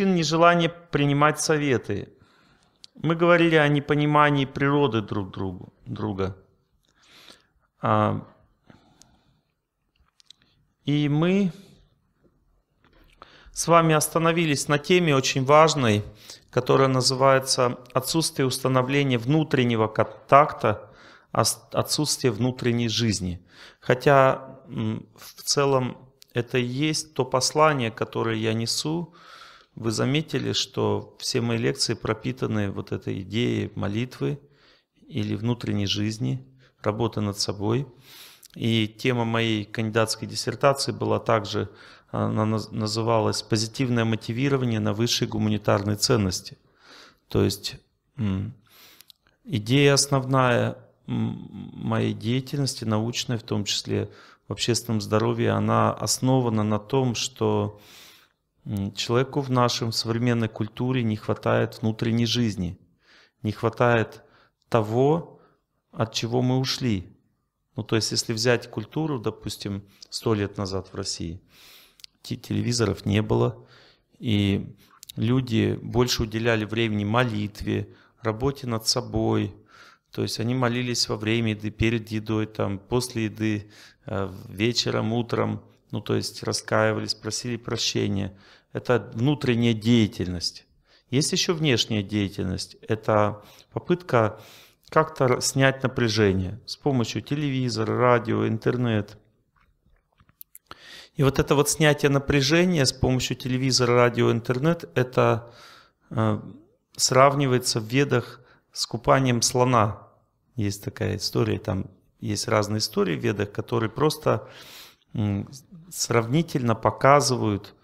причин нежелания принимать советы. Мы говорили о непонимании природы друг другу, друга. А, и мы с вами остановились на теме очень важной, которая называется «Отсутствие установления внутреннего контакта, отсутствие внутренней жизни». Хотя в целом это и есть то послание, которое я несу, вы заметили, что все мои лекции пропитаны вот этой идеей молитвы или внутренней жизни, работы над собой. И тема моей кандидатской диссертации была также, она называлась «Позитивное мотивирование на высшие гуманитарные ценности». То есть идея основная моей деятельности, научной в том числе в общественном здоровье, она основана на том, что человеку в нашем современной культуре не хватает внутренней жизни, не хватает того, от чего мы ушли. Ну, то есть, если взять культуру, допустим, сто лет назад в России, телевизоров не было, и люди больше уделяли времени молитве, работе над собой, то есть они молились во время еды, перед едой, там, после еды, э, вечером, утром, ну то есть раскаивались, просили прощения это внутренняя деятельность. Есть еще внешняя деятельность. Это попытка как-то снять напряжение с помощью телевизора, радио, интернет. И вот это вот снятие напряжения с помощью телевизора, радио, интернет, это э, сравнивается в ведах с купанием слона. Есть такая история, там есть разные истории в ведах, которые просто сравнительно показывают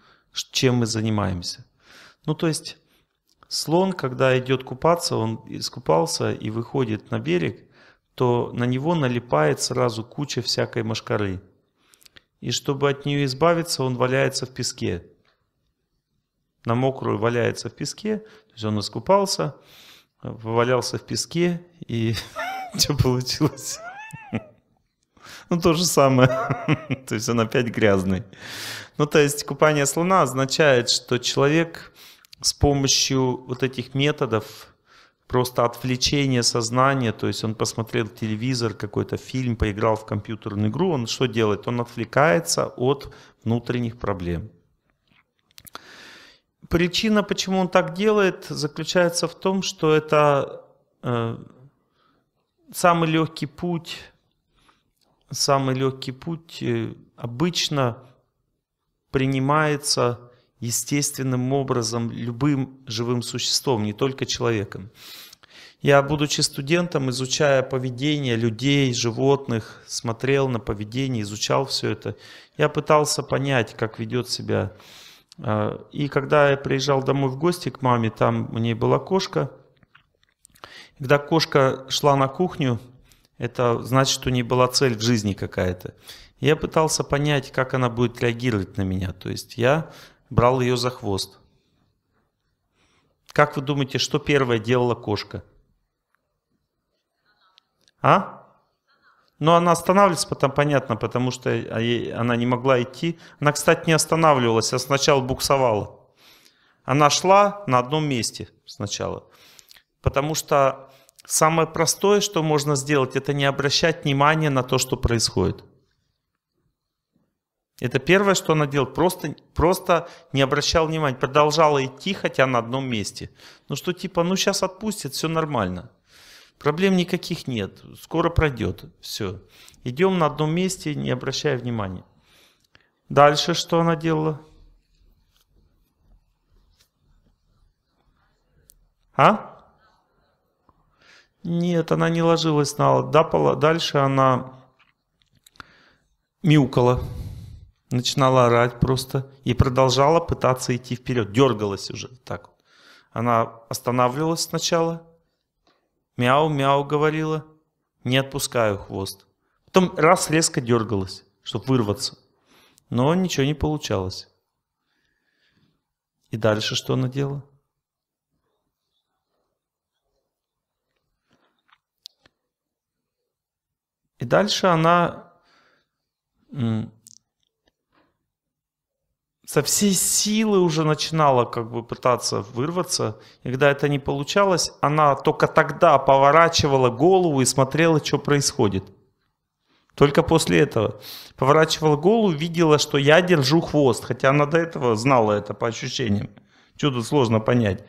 чем мы занимаемся. Ну, то есть слон, когда идет купаться, он искупался и выходит на берег, то на него налипает сразу куча всякой машкары. И чтобы от нее избавиться, он валяется в песке. На мокрую валяется в песке, то есть он искупался, валялся в песке, и что получилось? Ну, то же самое. то есть он опять грязный. Ну, то есть купание слона означает, что человек с помощью вот этих методов просто отвлечения сознания, то есть он посмотрел телевизор, какой-то фильм, поиграл в компьютерную игру, он что делает? Он отвлекается от внутренних проблем. Причина, почему он так делает, заключается в том, что это э, самый легкий путь самый легкий путь э, обычно принимается естественным образом любым живым существом, не только человеком. Я, будучи студентом, изучая поведение людей, животных, смотрел на поведение, изучал все это, я пытался понять, как ведет себя. А, и когда я приезжал домой в гости к маме, там у нее была кошка, когда кошка шла на кухню, это значит, что не была цель в жизни какая-то. Я пытался понять, как она будет реагировать на меня. То есть я брал ее за хвост. Как вы думаете, что первое делала кошка? А? Но ну, она останавливается, потом понятно, потому что а она не могла идти. Она, кстати, не останавливалась, а сначала буксовала. Она шла на одном месте сначала. Потому что Самое простое, что можно сделать, это не обращать внимания на то, что происходит. Это первое, что она делала. Просто, просто не обращал внимания. Продолжала идти, хотя на одном месте. Ну что типа, ну сейчас отпустят, все нормально. Проблем никаких нет. Скоро пройдет. Все. Идем на одном месте, не обращая внимания. Дальше что она делала? А? Нет, она не ложилась на Алладапала. Дальше она мяукала, начинала орать просто и продолжала пытаться идти вперед, дергалась уже так. Она останавливалась сначала, мяу-мяу говорила, не отпускаю хвост. Потом раз резко дергалась, чтобы вырваться, но ничего не получалось. И дальше что она делала? дальше она со всей силы уже начинала как бы пытаться вырваться. И когда это не получалось, она только тогда поворачивала голову и смотрела, что происходит. Только после этого. Поворачивала голову, видела, что я держу хвост. Хотя она до этого знала это по ощущениям. Чудо сложно понять.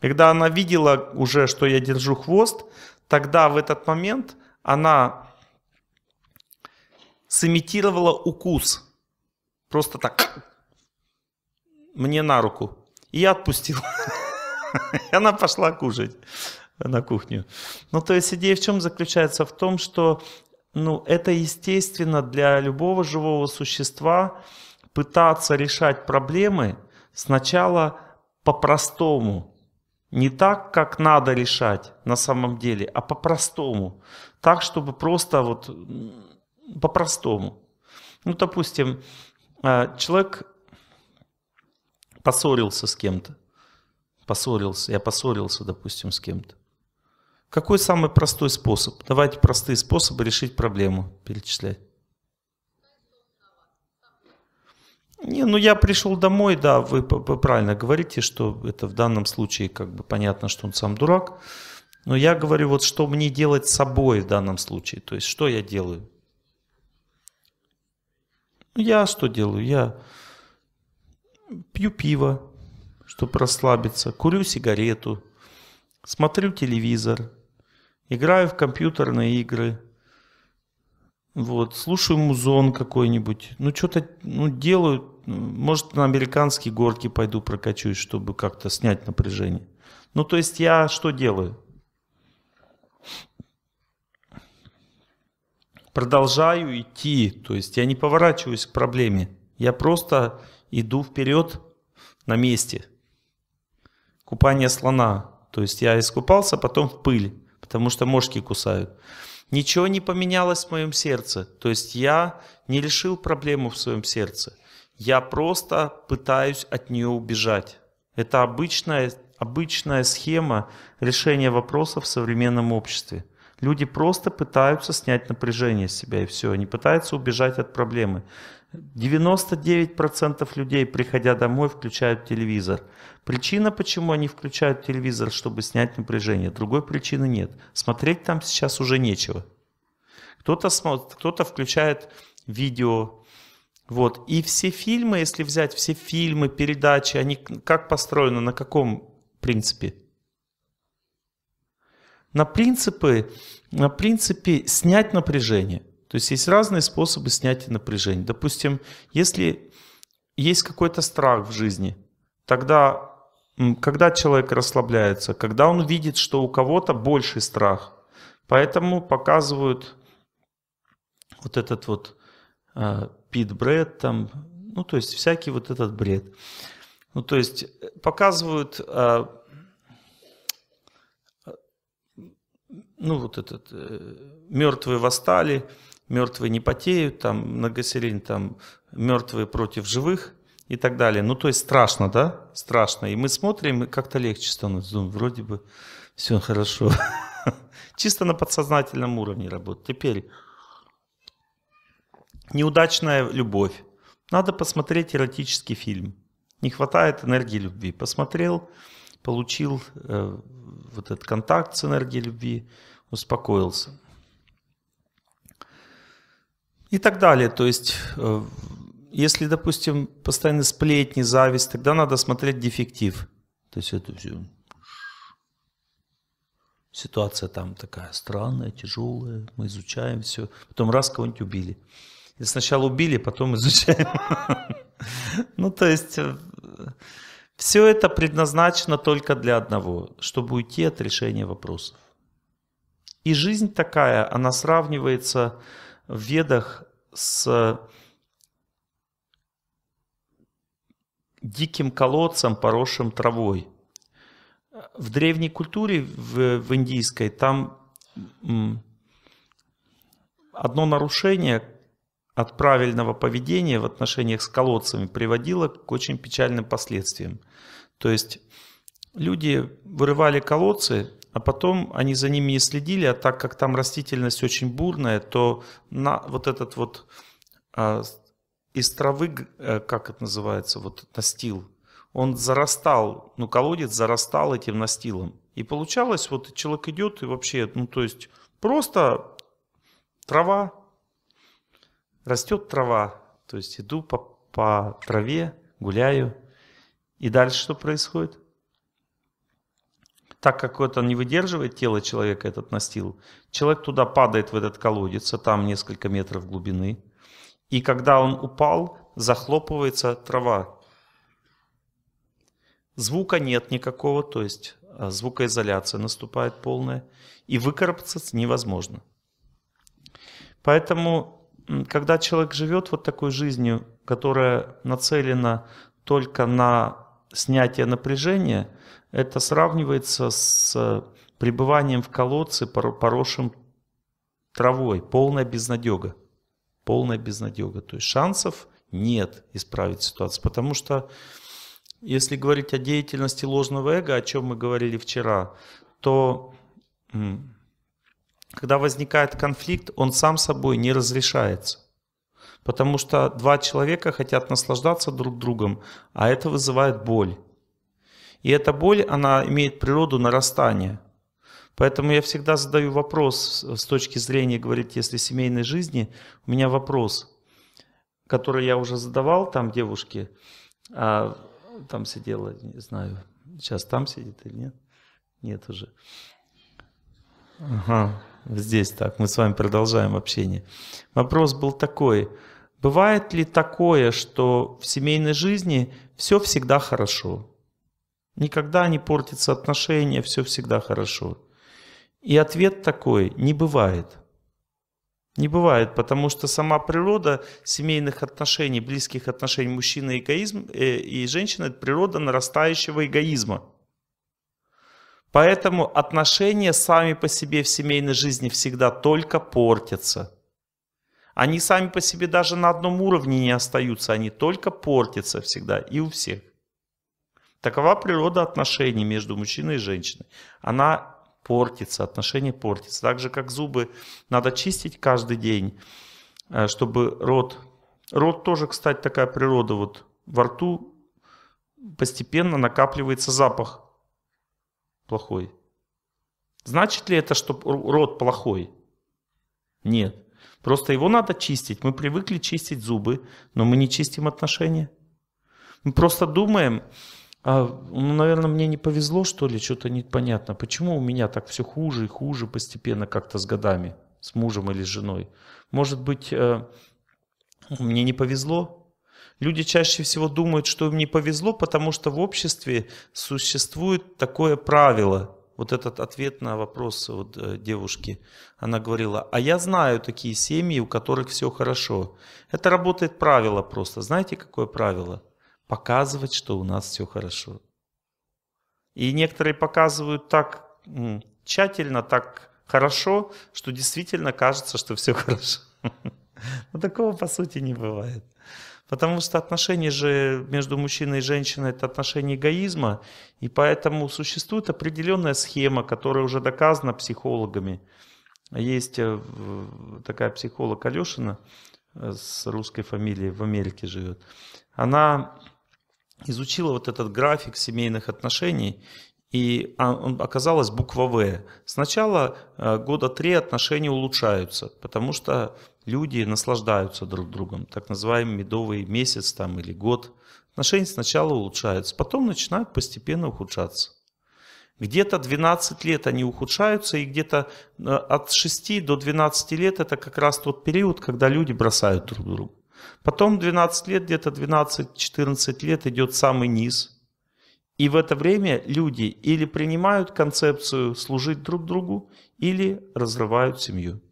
Когда она видела уже, что я держу хвост, тогда в этот момент она сымитировала укус. Просто так мне на руку. И я отпустил. И она пошла кушать на кухню. Ну, то есть идея в чем заключается? В том, что ну, это естественно для любого живого существа пытаться решать проблемы сначала по-простому. Не так, как надо решать на самом деле, а по-простому. Так, чтобы просто вот по-простому. Ну, допустим, э, человек поссорился с кем-то. Поссорился, я поссорился, допустим, с кем-то. Какой самый простой способ? Давайте простые способы решить проблему, перечислять. Не, ну я пришел домой, да, вы, вы правильно говорите, что это в данном случае как бы понятно, что он сам дурак. Но я говорю, вот что мне делать с собой в данном случае, то есть что я делаю? Ну, я что делаю? Я пью пиво, чтобы расслабиться, курю сигарету, смотрю телевизор, играю в компьютерные игры, вот, слушаю музон какой-нибудь, ну что-то ну, делаю, может на американские горки пойду прокачусь, чтобы как-то снять напряжение. Ну то есть я что делаю? продолжаю идти, то есть я не поворачиваюсь к проблеме, я просто иду вперед на месте. Купание слона, то есть я искупался, потом в пыль, потому что мошки кусают. Ничего не поменялось в моем сердце, то есть я не решил проблему в своем сердце. Я просто пытаюсь от нее убежать. Это обычная, обычная схема решения вопросов в современном обществе. Люди просто пытаются снять напряжение с себя и все. Они пытаются убежать от проблемы. 99% людей, приходя домой, включают телевизор. Причина, почему они включают телевизор, чтобы снять напряжение. Другой причины нет. Смотреть там сейчас уже нечего. Кто-то смотрит, кто-то включает видео. Вот. И все фильмы, если взять все фильмы, передачи, они как построены, на каком принципе? на принципы, на принципе снять напряжение. То есть есть разные способы снятия напряжения. Допустим, если есть какой-то страх в жизни, тогда, когда человек расслабляется, когда он видит, что у кого-то больший страх, поэтому показывают вот этот вот э, пит бред там, ну то есть всякий вот этот бред. Ну то есть э, показывают э, ну вот этот, э, мертвые восстали, мертвые не потеют, там многоселень, там мертвые против живых и так далее. Ну то есть страшно, да, страшно. И мы смотрим, и как-то легче становится, думаю, вроде бы все хорошо. Чисто на подсознательном уровне работает. Теперь неудачная любовь. Надо посмотреть эротический фильм. Не хватает энергии любви. Посмотрел, получил э, вот этот контакт с энергией любви, успокоился. И так далее. То есть, э, если, допустим, постоянно сплетни, зависть, тогда надо смотреть дефектив. То есть это все ситуация там такая странная, тяжелая, мы изучаем все. Потом раз кого-нибудь убили. И сначала убили, потом изучаем. Ну, то есть, э, все это предназначено только для одного, чтобы уйти от решения вопросов. И жизнь такая, она сравнивается в ведах с диким колодцем, поросшим травой. В древней культуре, в, в индийской, там одно нарушение от правильного поведения в отношениях с колодцами приводило к очень печальным последствиям. То есть люди вырывали колодцы, а потом они за ними не следили, а так как там растительность очень бурная, то на вот этот вот э, из травы, э, как это называется, вот настил, он зарастал, ну колодец зарастал этим настилом. И получалось, вот человек идет и вообще, ну то есть просто трава, растет трава, то есть иду по, по траве, гуляю. И дальше что происходит? так как это не выдерживает тело человека, этот настил, человек туда падает в этот колодец, а там несколько метров глубины. И когда он упал, захлопывается трава. Звука нет никакого, то есть а, звукоизоляция наступает полная, и выкарабкаться невозможно. Поэтому, когда человек живет вот такой жизнью, которая нацелена только на снятие напряжения, это сравнивается с пребыванием в колодце, поросшим травой, полная безнадега. Полная безнадега. То есть шансов нет исправить ситуацию. Потому что если говорить о деятельности ложного эго, о чем мы говорили вчера, то когда возникает конфликт, он сам собой не разрешается. Потому что два человека хотят наслаждаться друг другом, а это вызывает боль. И эта боль, она имеет природу нарастания. Поэтому я всегда задаю вопрос с точки зрения, говорить, если семейной жизни, у меня вопрос, который я уже задавал там девушке, а, там сидела, не знаю, сейчас там сидит или нет? Нет уже. Ага, здесь так, мы с вами продолжаем общение. Вопрос был такой, Бывает ли такое, что в семейной жизни все всегда хорошо? Никогда не портятся отношения, все всегда хорошо. И ответ такой – не бывает. Не бывает, потому что сама природа семейных отношений, близких отношений мужчины эгоизм, э, и женщины – это природа нарастающего эгоизма. Поэтому отношения сами по себе в семейной жизни всегда только портятся – они сами по себе даже на одном уровне не остаются, они только портятся всегда и у всех. Такова природа отношений между мужчиной и женщиной. Она портится, отношения портятся. Так же, как зубы надо чистить каждый день, э, чтобы рот... Рот тоже, кстати, такая природа. Вот во рту постепенно накапливается запах плохой. Значит ли это, что рот плохой? Нет. Просто его надо чистить. Мы привыкли чистить зубы, но мы не чистим отношения. Мы просто думаем, а, ну, наверное, мне не повезло, что ли, что-то непонятно. Почему у меня так все хуже и хуже постепенно как-то с годами, с мужем или с женой? Может быть, э, мне не повезло? Люди чаще всего думают, что им не повезло, потому что в обществе существует такое правило – вот этот ответ на вопрос вот э, девушки. Она говорила, а я знаю такие семьи, у которых все хорошо. Это работает правило просто. Знаете, какое правило? Показывать, что у нас все хорошо. И некоторые показывают так тщательно, так хорошо, что действительно кажется, что все хорошо. Но ну, такого по сути не бывает. Потому что отношения же между мужчиной и женщиной – это отношение эгоизма, и поэтому существует определенная схема, которая уже доказана психологами. Есть э, такая психолог Алешина э, с русской фамилией, в Америке живет. Она изучила вот этот график семейных отношений, и а, оказалась буква «В». Сначала э, года три отношения улучшаются, потому что люди наслаждаются друг другом, так называемый медовый месяц там или год. Отношения сначала улучшаются, потом начинают постепенно ухудшаться. Где-то 12 лет они ухудшаются, и где-то э, от 6 до 12 лет это как раз тот период, когда люди бросают друг друга. Потом 12 лет, где-то 12-14 лет идет самый низ. И в это время люди или принимают концепцию служить друг другу, или разрывают семью.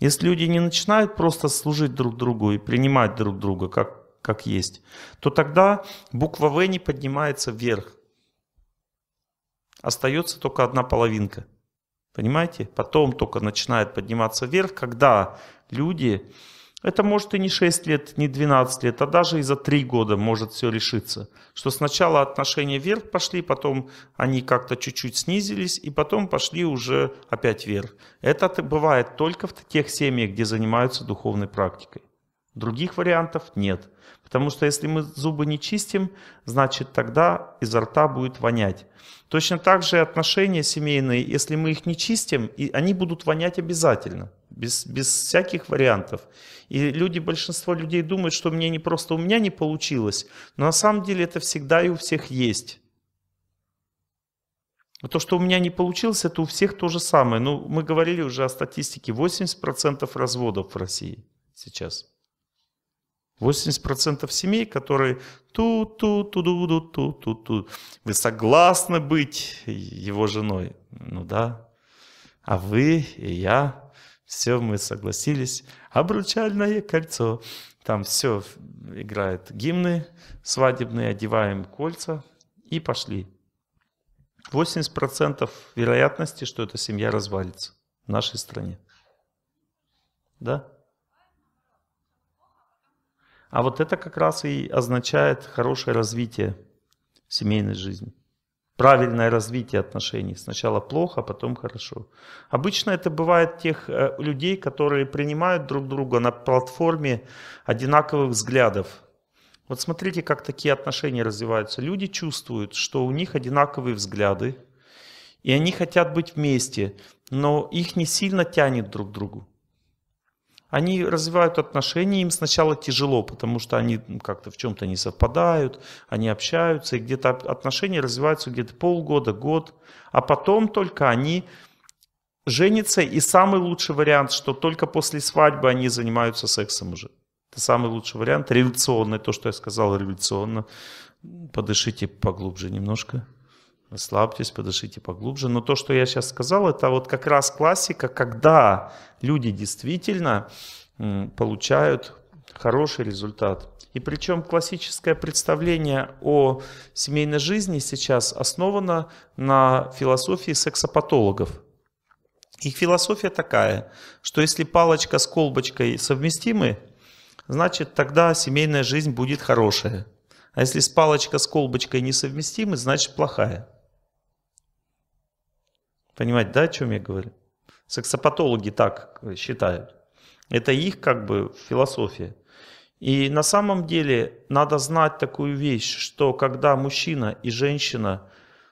Если люди не начинают просто служить друг другу и принимать друг друга как, как есть, то тогда буква В не поднимается вверх. Остается только одна половинка. Понимаете? Потом только начинает подниматься вверх, когда люди это может и не 6 лет, не 12 лет, а даже и за 3 года может все решиться. Что сначала отношения вверх пошли, потом они как-то чуть-чуть снизились, и потом пошли уже опять вверх. Это бывает только в тех семьях, где занимаются духовной практикой. Других вариантов нет. Потому что если мы зубы не чистим, значит тогда изо рта будет вонять. Точно так же отношения семейные, если мы их не чистим, и они будут вонять обязательно, без, без всяких вариантов. И люди, большинство людей думают, что мне не просто у меня не получилось, но на самом деле это всегда и у всех есть. То, что у меня не получилось, это у всех то же самое. Ну, мы говорили уже о статистике, 80% разводов в России сейчас. 80% семей, которые ту ту ту ду ду ту ту ту Вы согласны быть его женой? Ну да. А вы и я, все мы согласились. Обручальное кольцо. Там все играет гимны свадебные, одеваем кольца и пошли. 80% вероятности, что эта семья развалится в нашей стране. Да? А вот это как раз и означает хорошее развитие семейной жизни. Правильное развитие отношений. Сначала плохо, а потом хорошо. Обычно это бывает тех э, людей, которые принимают друг друга на платформе одинаковых взглядов. Вот смотрите, как такие отношения развиваются. Люди чувствуют, что у них одинаковые взгляды, и они хотят быть вместе, но их не сильно тянет друг к другу они развивают отношения, им сначала тяжело, потому что они как-то в чем-то не совпадают, они общаются, и где-то отношения развиваются где-то полгода, год, а потом только они женятся, и самый лучший вариант, что только после свадьбы они занимаются сексом уже. Это самый лучший вариант, революционный, то, что я сказал, революционно. Подышите поглубже немножко. Расслабьтесь, подышите поглубже. Но то, что я сейчас сказал, это вот как раз классика, когда люди действительно получают хороший результат. И причем классическое представление о семейной жизни сейчас основано на философии сексопатологов. Их философия такая, что если палочка с колбочкой совместимы, значит тогда семейная жизнь будет хорошая. А если с палочка с колбочкой несовместимы, значит плохая. Понимаете, да, о чем я говорю? Сексопатологи так э, считают. Это их как бы философия. И на самом деле надо знать такую вещь, что когда мужчина и женщина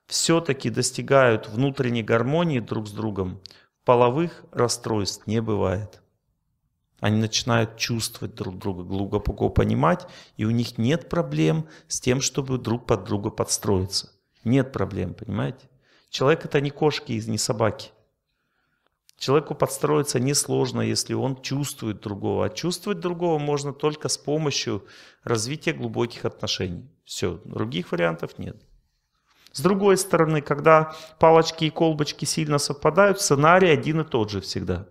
все-таки достигают внутренней гармонии друг с другом, половых расстройств не бывает. Они начинают чувствовать друг друга, глубоко понимать, и у них нет проблем с тем, чтобы друг под друга подстроиться. Нет проблем, понимаете? Человек это не кошки и не собаки. Человеку подстроиться несложно, если он чувствует другого. А чувствовать другого можно только с помощью развития глубоких отношений. Все, других вариантов нет. С другой стороны, когда палочки и колбочки сильно совпадают, сценарий один и тот же всегда.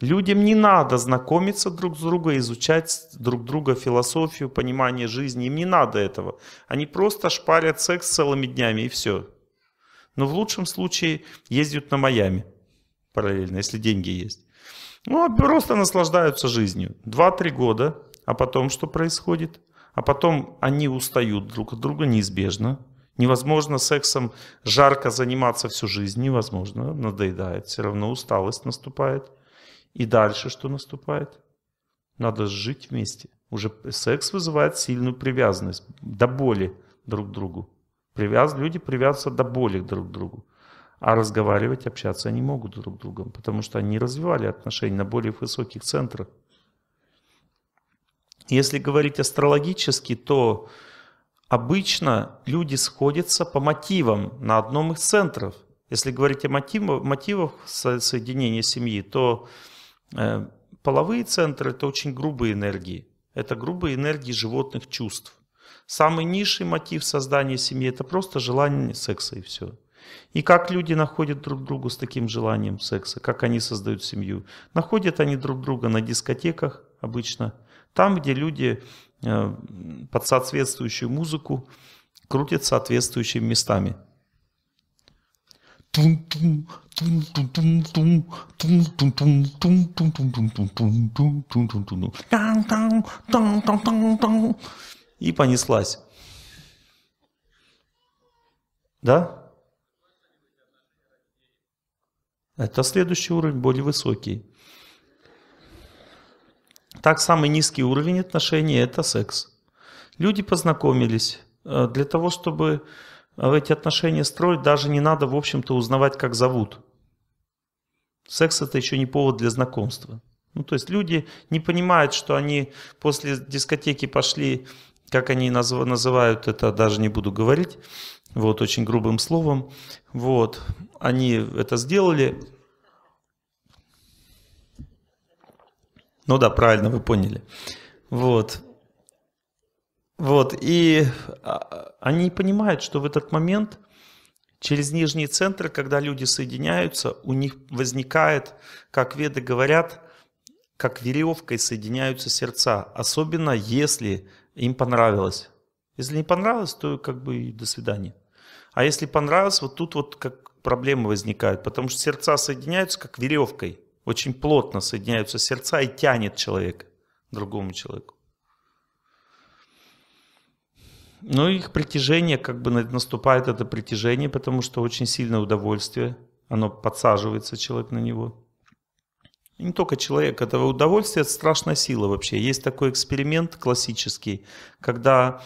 Людям не надо знакомиться друг с другом, изучать друг друга философию, понимание жизни. Им не надо этого. Они просто шпарят секс целыми днями и все но в лучшем случае ездят на Майами параллельно, если деньги есть. Ну, а просто наслаждаются жизнью. два-три года, а потом что происходит? А потом они устают друг от друга неизбежно. Невозможно сексом жарко заниматься всю жизнь, невозможно, надоедает, все равно усталость наступает. И дальше что наступает? Надо жить вместе. Уже секс вызывает сильную привязанность, до боли друг к другу. Привяз, люди привязываются до боли друг к другу. А разговаривать, общаться они могут друг с другом, потому что они развивали отношения на более высоких центрах. Если говорить астрологически, то обычно люди сходятся по мотивам на одном из центров. Если говорить о мотивах, мотивах соединения семьи, то э, половые центры – это очень грубые энергии. Это грубые энергии животных чувств. Самый низший мотив создания семьи – это просто желание секса и все. И как люди находят друг другу с таким желанием секса, как они создают семью. Находят они друг друга на дискотеках обычно, там, где люди э, под соответствующую музыку крутят соответствующими местами и понеслась. Да? Это следующий уровень, более высокий. Так, самый низкий уровень отношений – это секс. Люди познакомились. Э, для того, чтобы э, эти отношения строить, даже не надо, в общем-то, узнавать, как зовут. Секс – это еще не повод для знакомства. Ну, то есть люди не понимают, что они после дискотеки пошли как они наз... называют это, даже не буду говорить, вот, очень грубым словом. Вот, они это сделали. Ну да, правильно, вы поняли. Вот. Вот, и а, они понимают, что в этот момент через нижние центры, когда люди соединяются, у них возникает, как веды говорят, как веревкой соединяются сердца, особенно если им понравилось. Если не понравилось, то как бы до свидания. А если понравилось, вот тут вот как проблемы возникают, потому что сердца соединяются как веревкой. Очень плотно соединяются сердца и тянет человека другому человеку. Но их притяжение, как бы наступает это притяжение, потому что очень сильное удовольствие, оно подсаживается человек на него не только человек, это удовольствие, это страшная сила вообще. Есть такой эксперимент классический, когда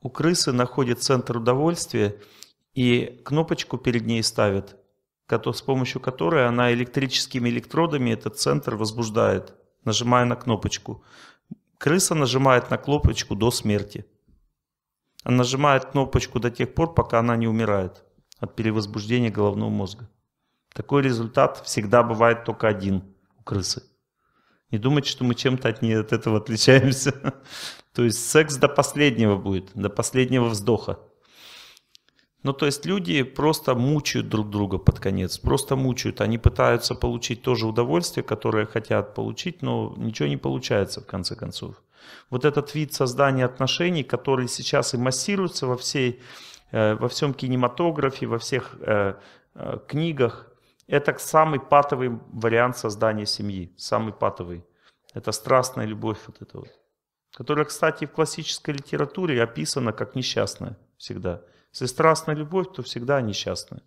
у крысы находит центр удовольствия и кнопочку перед ней ставит, с помощью которой она электрическими электродами этот центр возбуждает, нажимая на кнопочку. Крыса нажимает на кнопочку до смерти. Она нажимает кнопочку до тех пор, пока она не умирает от перевозбуждения головного мозга. Такой результат всегда бывает только один – крысы. Не думайте, что мы чем-то от, от этого отличаемся. то есть секс до последнего будет, до последнего вздоха. Ну, то есть люди просто мучают друг друга под конец, просто мучают. Они пытаются получить то же удовольствие, которое хотят получить, но ничего не получается в конце концов. Вот этот вид создания отношений, который сейчас и массируется во, всей, э, во всем кинематографе, во всех э, э, книгах, это самый патовый вариант создания семьи, самый патовый. Это страстная любовь вот эта вот, которая, кстати, в классической литературе описана как несчастная всегда. Если страстная любовь, то всегда несчастная.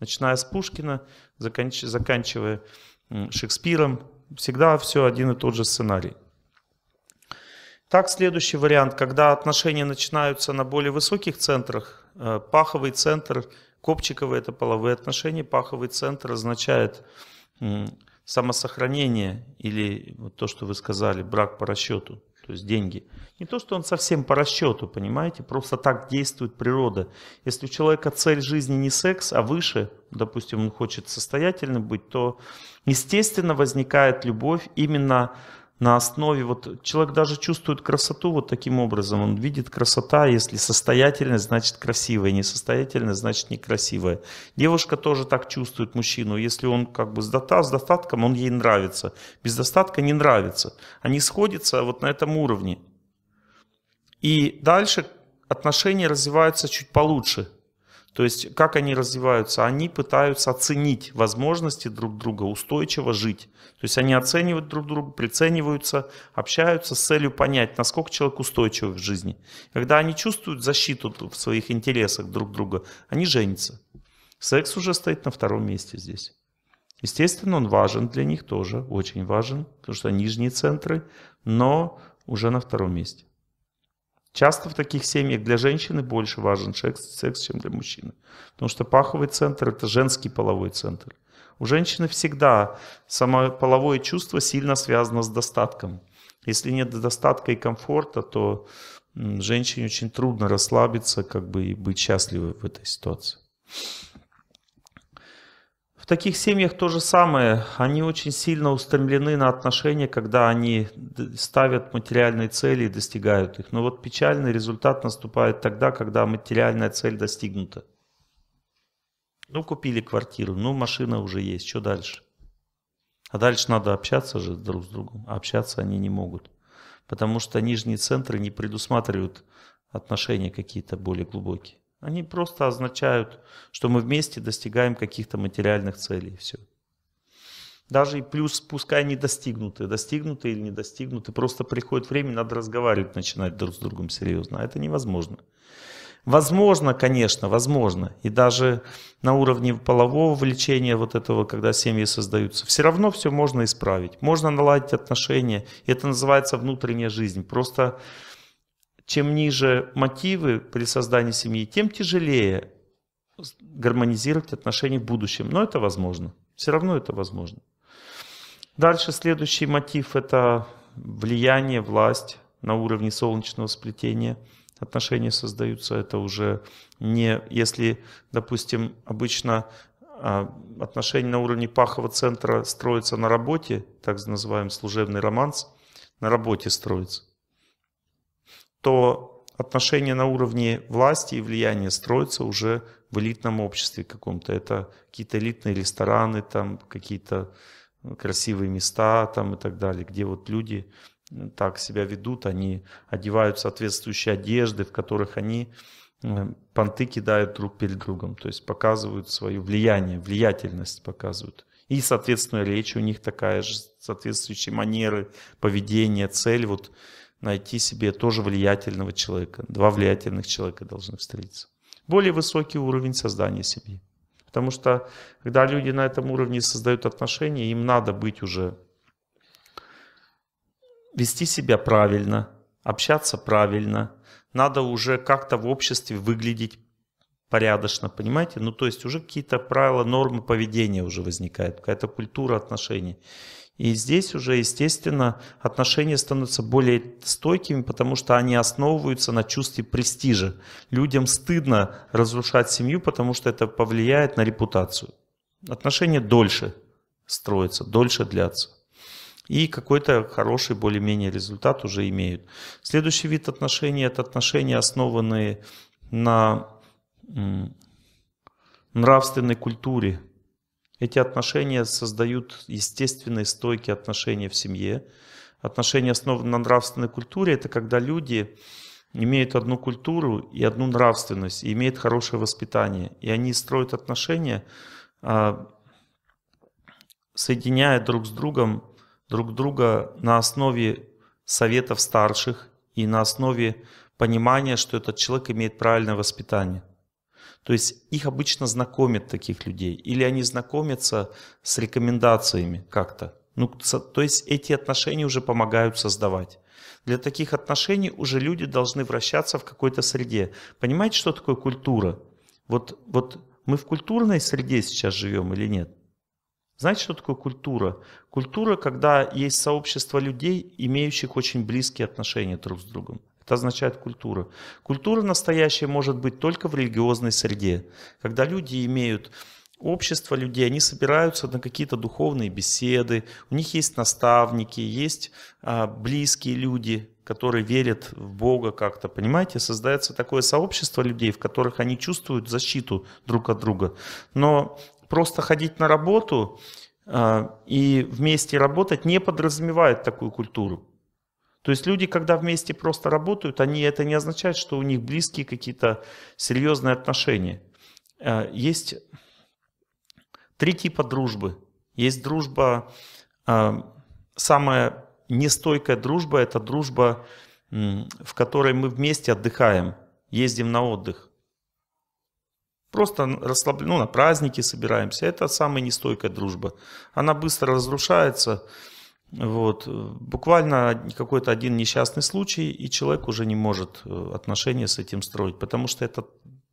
Начиная с Пушкина, заканч... заканчивая Шекспиром, всегда все один и тот же сценарий. Так, следующий вариант, когда отношения начинаются на более высоких центрах, э, паховый центр Копчиковые – это половые отношения, паховый центр означает самосохранение или вот то, что вы сказали, брак по расчету, то есть деньги. Не то, что он совсем по расчету, понимаете, просто так действует природа. Если у человека цель жизни не секс, а выше, допустим, он хочет состоятельным быть, то естественно возникает любовь именно на основе, вот человек даже чувствует красоту вот таким образом, он видит красота, если состоятельная, значит красивая, несостоятельная, значит некрасивая. Девушка тоже так чувствует мужчину, если он как бы с, дота, с достатком, он ей нравится, без достатка не нравится. Они сходятся вот на этом уровне. И дальше отношения развиваются чуть получше. То есть, как они развиваются? Они пытаются оценить возможности друг друга, устойчиво жить. То есть, они оценивают друг друга, прицениваются, общаются с целью понять, насколько человек устойчив в жизни. Когда они чувствуют защиту в своих интересах друг друга, они женятся. Секс уже стоит на втором месте здесь. Естественно, он важен для них тоже, очень важен, потому что нижние центры, но уже на втором месте. Часто в таких семьях для женщины больше важен секс, секс, чем для мужчины. Потому что паховый центр – это женский половой центр. У женщины всегда само половое чувство сильно связано с достатком. Если нет достатка и комфорта, то женщине очень трудно расслабиться как бы, и быть счастливой в этой ситуации. В таких семьях то же самое. Они очень сильно устремлены на отношения, когда они ставят материальные цели и достигают их. Но вот печальный результат наступает тогда, когда материальная цель достигнута. Ну, купили квартиру, ну, машина уже есть, что дальше? А дальше надо общаться же друг с другом. А общаться они не могут. Потому что нижние центры не предусматривают отношения какие-то более глубокие. Они просто означают, что мы вместе достигаем каких-то материальных целей. Все. Даже и плюс, пускай не достигнуты, достигнуты или не достигнуты, просто приходит время, надо разговаривать, начинать друг с другом серьезно. А это невозможно. Возможно, конечно, возможно. И даже на уровне полового влечения вот этого, когда семьи создаются, все равно все можно исправить. Можно наладить отношения. Это называется внутренняя жизнь. Просто чем ниже мотивы при создании семьи, тем тяжелее гармонизировать отношения в будущем. Но это возможно. Все равно это возможно. Дальше следующий мотив – это влияние, власть на уровне солнечного сплетения. Отношения создаются, это уже не, если, допустим, обычно а, отношения на уровне пахового центра строятся на работе, так называемый служебный романс, на работе строится то отношения на уровне власти и влияния строятся уже в элитном обществе каком-то. Это какие-то элитные рестораны, там какие-то э, красивые места там и так далее, где вот люди так себя ведут, они одевают соответствующие одежды, в которых они э, понты кидают друг перед другом, то есть показывают свое влияние, влиятельность показывают. И, соответственно, речь у них такая же, соответствующие манеры, поведение, цель. Вот найти себе тоже влиятельного человека. Два влиятельных человека должны встретиться. Более высокий уровень создания семьи. Потому что когда люди на этом уровне создают отношения, им надо быть уже, вести себя правильно, общаться правильно, надо уже как-то в обществе выглядеть порядочно, понимаете? Ну, то есть уже какие-то правила, нормы поведения уже возникают, какая-то культура отношений. И здесь уже, естественно, отношения становятся более стойкими, потому что они основываются на чувстве престижа. Людям стыдно разрушать семью, потому что это повлияет на репутацию. Отношения дольше строятся, дольше длятся. И какой-то хороший более-менее результат уже имеют. Следующий вид отношений – это отношения, основанные на нравственной культуре, эти отношения создают естественные стойкие отношения в семье. Отношения основаны на нравственной культуре. Это когда люди имеют одну культуру и одну нравственность, и имеют хорошее воспитание. И они строят отношения, а, соединяя друг с другом, друг друга на основе советов старших и на основе понимания, что этот человек имеет правильное воспитание. То есть их обычно знакомят таких людей, или они знакомятся с рекомендациями как-то. Ну, то есть эти отношения уже помогают создавать. Для таких отношений уже люди должны вращаться в какой-то среде. Понимаете, что такое культура? Вот, вот мы в культурной среде сейчас живем или нет? Знаете, что такое культура? Культура, когда есть сообщество людей, имеющих очень близкие отношения друг с другом. Это означает культура. Культура настоящая может быть только в религиозной среде, когда люди имеют общество людей, они собираются на какие-то духовные беседы, у них есть наставники, есть а, близкие люди, которые верят в Бога как-то, понимаете, создается такое сообщество людей, в которых они чувствуют защиту друг от друга. Но просто ходить на работу а, и вместе работать не подразумевает такую культуру. То есть люди, когда вместе просто работают, они, это не означает, что у них близкие какие-то серьезные отношения. Э, есть три типа дружбы. Есть дружба, э, самая нестойкая дружба, это дружба, в которой мы вместе отдыхаем, ездим на отдых. Просто расслабленно, ну, на праздники собираемся. Это самая нестойкая дружба. Она быстро разрушается, вот. Буквально какой-то один несчастный случай, и человек уже не может э, отношения с этим строить, потому что эта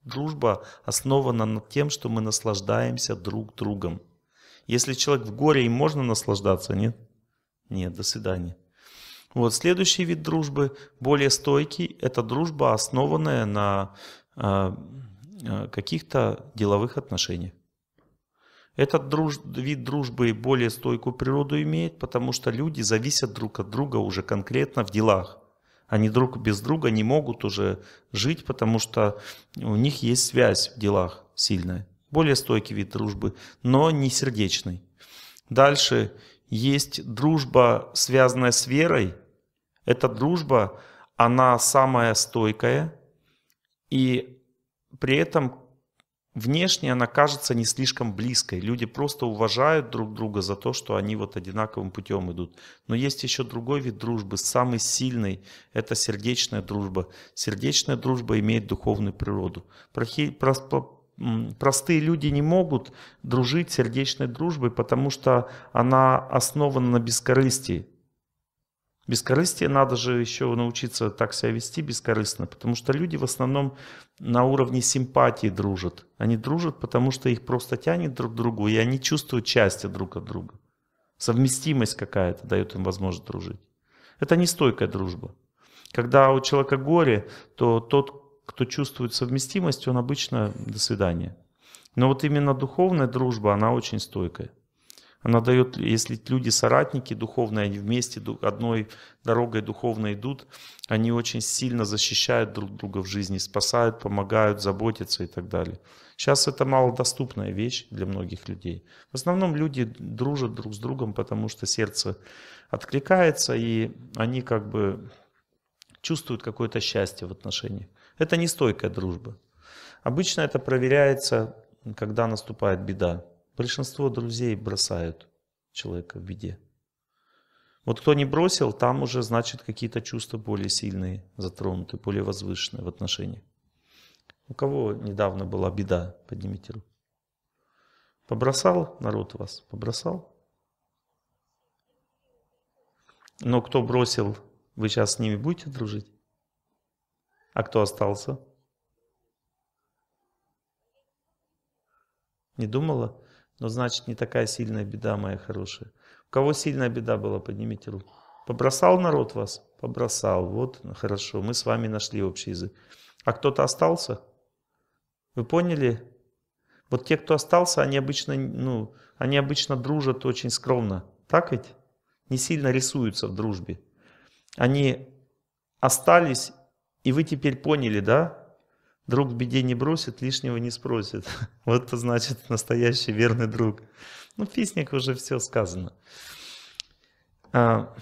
дружба основана на тем, что мы наслаждаемся друг другом. Если человек в горе, им можно наслаждаться, нет? Нет, до свидания. Вот следующий вид дружбы, более стойкий, это дружба, основанная на э, э каких-то деловых отношениях. Этот друж... вид дружбы более стойкую природу имеет, потому что люди зависят друг от друга уже конкретно в делах. Они друг без друга не могут уже жить, потому что у них есть связь в делах сильная. Более стойкий вид дружбы, но не сердечный. Дальше есть дружба, связанная с верой. Эта дружба, она самая стойкая, и при этом внешне она кажется не слишком близкой. Люди просто уважают друг друга за то, что они вот одинаковым путем идут. Но есть еще другой вид дружбы, самый сильный, это сердечная дружба. Сердечная дружба имеет духовную природу. Прохи, простые люди не могут дружить сердечной дружбой, потому что она основана на бескорыстии. Бескорыстие надо же еще научиться так себя вести бескорыстно, потому что люди в основном на уровне симпатии дружат. Они дружат, потому что их просто тянет друг к другу, и они чувствуют счастье друг от друга. Совместимость какая-то дает им возможность дружить. Это не стойкая дружба. Когда у человека горе, то тот, кто чувствует совместимость, он обычно до свидания. Но вот именно духовная дружба, она очень стойкая. Она дает, если люди соратники духовные, они вместе одной дорогой духовно идут, они очень сильно защищают друг друга в жизни, спасают, помогают, заботятся и так далее. Сейчас это малодоступная вещь для многих людей. В основном люди дружат друг с другом, потому что сердце откликается, и они как бы чувствуют какое-то счастье в отношениях. Это нестойкая дружба. Обычно это проверяется, когда наступает беда. Большинство друзей бросают человека в беде. Вот кто не бросил, там уже, значит, какие-то чувства более сильные затронуты, более возвышенные в отношениях. У кого недавно была беда, поднимите руку. Побросал народ вас? Побросал? Но кто бросил, вы сейчас с ними будете дружить? А кто остался? Не думала? Но значит, не такая сильная беда, моя хорошая. У кого сильная беда была, поднимите руку. Побросал народ вас? Побросал. Вот, ну, хорошо, мы с вами нашли общий язык. А кто-то остался? Вы поняли? Вот те, кто остался, они обычно, ну, они обычно дружат очень скромно. Так ведь? Не сильно рисуются в дружбе. Они остались, и вы теперь поняли, да, Друг в беде не бросит, лишнего не спросит. Вот это значит настоящий верный друг. Ну, в песнях уже все сказано. А,